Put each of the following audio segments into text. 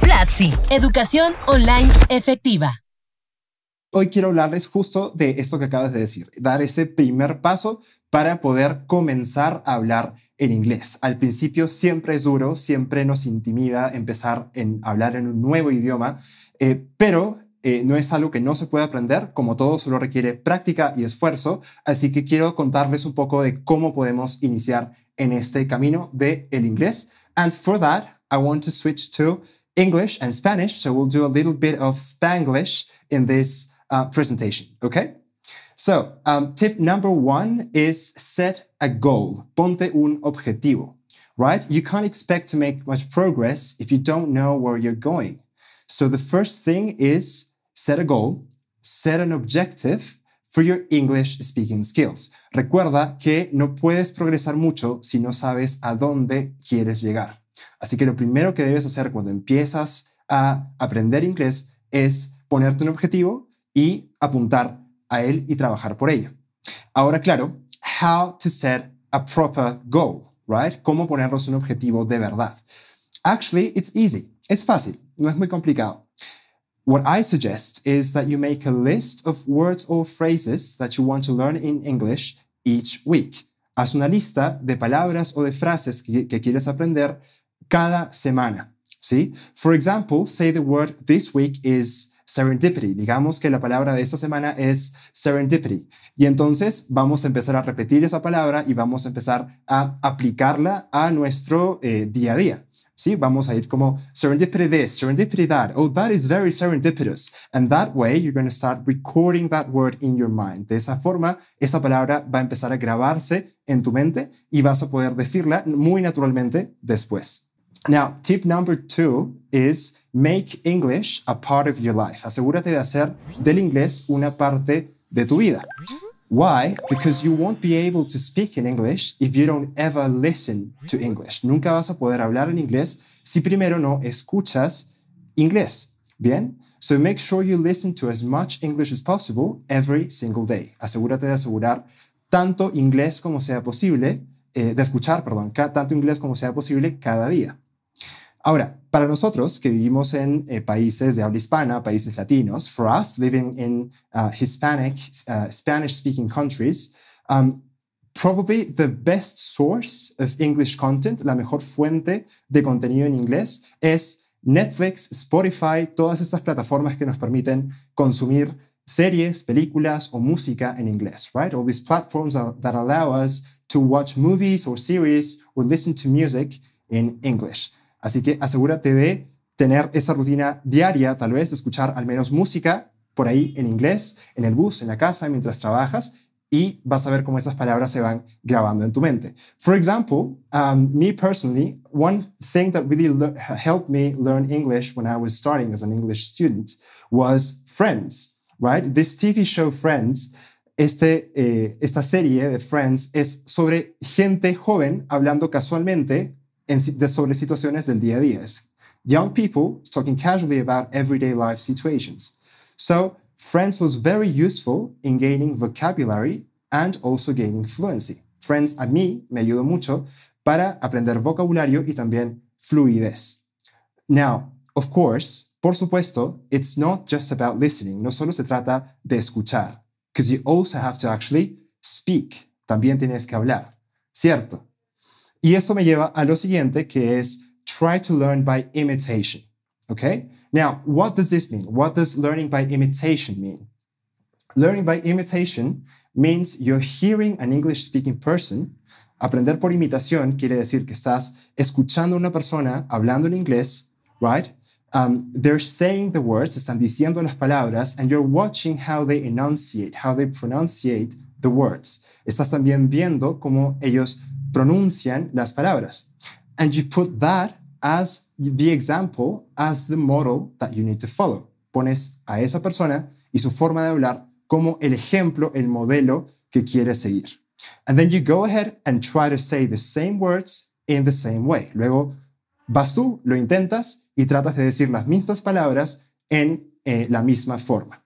Platzi, educación online efectiva. Hoy quiero hablarles justo de esto que acabas de decir, dar ese primer paso para poder comenzar a hablar en inglés. Al principio siempre es duro, siempre nos intimida empezar en hablar en un nuevo idioma, eh, pero eh, no es algo que no se pueda aprender, como todo solo requiere práctica y esfuerzo, así que quiero contarles un poco de cómo podemos iniciar en este camino del el inglés And for that, I want to switch to English and Spanish. So we'll do a little bit of Spanglish in this uh, presentation. Okay. So um, tip number one is set a goal. Ponte un objetivo, right? You can't expect to make much progress if you don't know where you're going. So the first thing is set a goal, set an objective, for your English speaking skills. Recuerda que no puedes progresar mucho si no sabes a dónde quieres llegar. Así que lo primero que debes hacer cuando empiezas a aprender inglés es ponerte un objetivo y apuntar a él y trabajar por ello. Ahora, claro, how to set a proper goal, right? Cómo ponernos un objetivo de verdad. Actually, it's easy. Es fácil, no es muy complicado. What I suggest is that you make a list of words or phrases that you want to learn in English each week. Haz una lista de palabras o de frases que, que quieres aprender cada semana. ¿sí? For example, say the word this week is serendipity. Digamos que la palabra de esta semana es serendipity. Y entonces vamos a empezar a repetir esa palabra y vamos a empezar a aplicarla a nuestro eh, día a día. Sí, vamos a ir como serendipity this, serendipity that. Oh, that is very serendipitous. And that way you're going to start recording that word in your mind. De esa forma, esa palabra va a empezar a grabarse en tu mente y vas a poder decirla muy naturalmente después. Now, tip number two is make English a part of your life. Asegúrate de hacer del inglés una parte de tu vida. Why? Because you won't be able to speak in English if you don't ever listen to English. Nunca vas a poder hablar en inglés si primero no escuchas inglés. Bien? So make sure you listen to as much English as possible every single day. Asegúrate de asegurar tanto inglés como sea posible, eh, de escuchar, perdón, tanto inglés como sea posible cada día. Ahora, para nosotros que vivimos en eh, países de habla hispana, países latinos, for us living in uh, Hispanic, uh, Spanish speaking countries, um, probably the best source of English content, la mejor fuente de contenido en inglés es Netflix, Spotify, todas estas plataformas que nos permiten consumir series, películas o música en inglés, right? All these platforms that allow us to watch movies or series or listen to music in English. Así que asegúrate de tener esa rutina diaria, tal vez escuchar al menos música por ahí en inglés, en el bus, en la casa, mientras trabajas, y vas a ver cómo esas palabras se van grabando en tu mente. For example, um, me personally, one thing that really helped me learn English when I was starting as an English student was Friends, right? This TV show Friends, este, eh, esta serie de Friends es sobre gente joven hablando casualmente in, de, sobre situaciones del día a día. Es young people talking casually about everyday life situations. So, Friends was very useful in gaining vocabulary and also gaining fluency. Friends a mí me ayudó mucho para aprender vocabulario y también fluidez. Now, of course, por supuesto, it's not just about listening, no solo se trata de escuchar, because you also have to actually speak, también tienes que hablar, ¿cierto? Y eso me lleva a lo siguiente, que es try to learn by imitation. Okay? Now, what does this mean? What does learning by imitation mean? Learning by imitation means you're hearing an English speaking person. Aprender por imitación quiere decir que estás escuchando a una persona hablando en inglés, right? Um, they're saying the words, están diciendo las palabras, and you're watching how they enunciate, how they pronunciate the words. Estás también viendo cómo ellos pronuncian las palabras. And you put that as the example, as the model that you need to follow. Pones a esa persona y su forma de hablar como el ejemplo, el modelo que quieres seguir. And then you go ahead and try to say the same words in the same way. Luego vas tú, lo intentas y tratas de decir las mismas palabras en eh, la misma forma.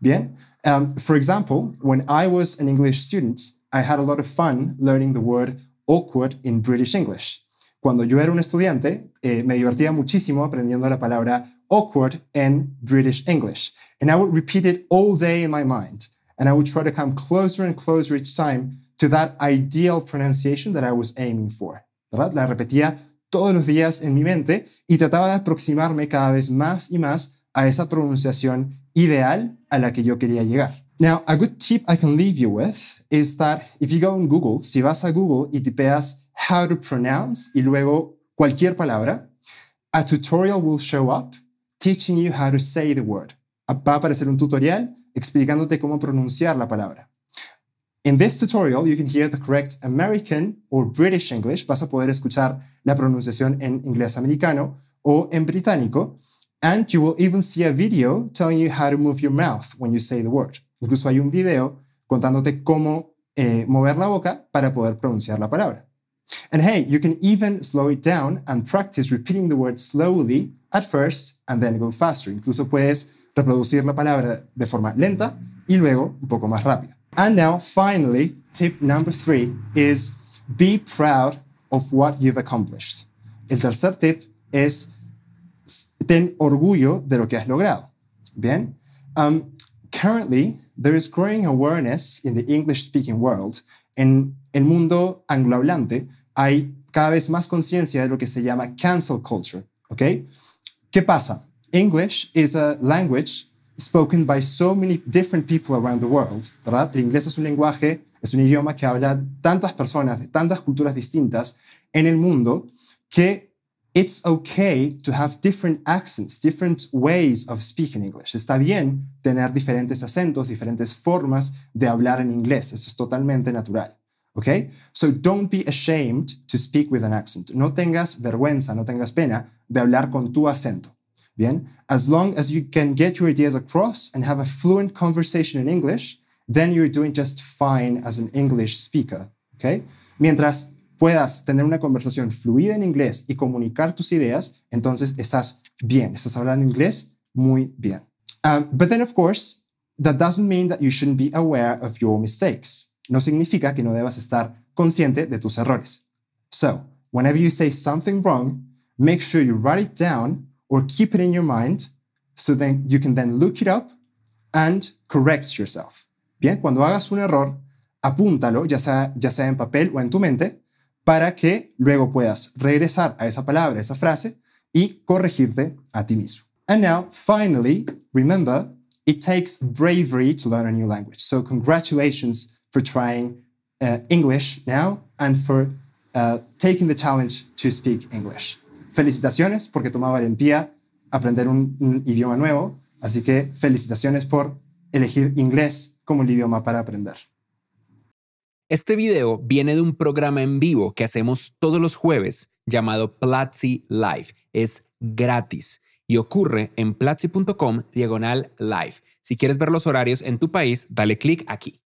Bien. Um, for example, when I was an English student, I had a lot of fun learning the word awkward in British English. Cuando yo era un estudiante, eh, me divertía muchísimo aprendiendo la palabra awkward en British English. And I would repeat it all day in my mind. And I would try to come closer and closer each time to that ideal pronunciation that I was aiming for. ¿Verdad? La repetía todos los días en mi mente y trataba de aproximarme cada vez más y más a esa pronunciación ideal a la que yo quería llegar. Now, a good tip I can leave you with is that if you go on Google, si vas a Google y tipeas how to pronounce y luego cualquier palabra, a tutorial will show up teaching you how to say the word. Va a aparecer un tutorial explicándote cómo pronunciar la palabra. In this tutorial, you can hear the correct American or British English. Vas a poder escuchar la pronunciación en inglés americano o en británico. And you will even see a video telling you how to move your mouth when you say the word. Incluso hay un video contándote cómo eh, mover la boca para poder pronunciar la palabra. And hey, you can even slow it down and practice repeating the word slowly at first and then go faster. Incluso puedes reproducir la palabra de forma lenta y luego un poco más rápida. And now, finally, tip number three is be proud of what you've accomplished. El tercer tip es ten orgullo de lo que has logrado. Bien. Um, Currently, there is growing awareness in the English speaking world. En el mundo anglohablante hay cada vez más conciencia de lo que se llama cancel culture. ¿Ok? ¿Qué pasa? English is a language spoken by so many different people around the world, ¿verdad? El inglés es un lenguaje, es un idioma que habla tantas personas de tantas culturas distintas en el mundo que it's okay to have different accents, different ways of speaking English. Está bien tener diferentes acentos, diferentes formas de hablar en inglés. Eso es totalmente natural. Okay? So don't be ashamed to speak with an accent. No tengas vergüenza, no tengas pena de hablar con tu acento. Bien? As long as you can get your ideas across and have a fluent conversation in English, then you're doing just fine as an English speaker. Okay? Mientras puedas tener una conversación fluida en inglés y comunicar tus ideas, entonces estás bien, estás hablando inglés muy bien. Um, but then, of course, that doesn't mean that you shouldn't be aware of your mistakes. No significa que no debas estar consciente de tus errores. So, whenever you say something wrong, make sure you write it down or keep it in your mind so then you can then look it up and correct yourself. Bien, cuando hagas un error, apúntalo, ya sea, ya sea en papel o en tu mente, para que luego puedas regresar a esa palabra, esa frase y corregirte a ti mismo. And now, finally, remember, it takes bravery to learn a new language. So congratulations for trying uh, English now and for uh, taking the challenge to speak English. Felicitaciones porque tomaba valentía aprender un, un idioma nuevo. Así que felicitaciones por elegir inglés como el idioma para aprender. Este video viene de un programa en vivo que hacemos todos los jueves llamado Platzi Live. Es gratis y ocurre en platzi.com diagonal live. Si quieres ver los horarios en tu país, dale clic aquí.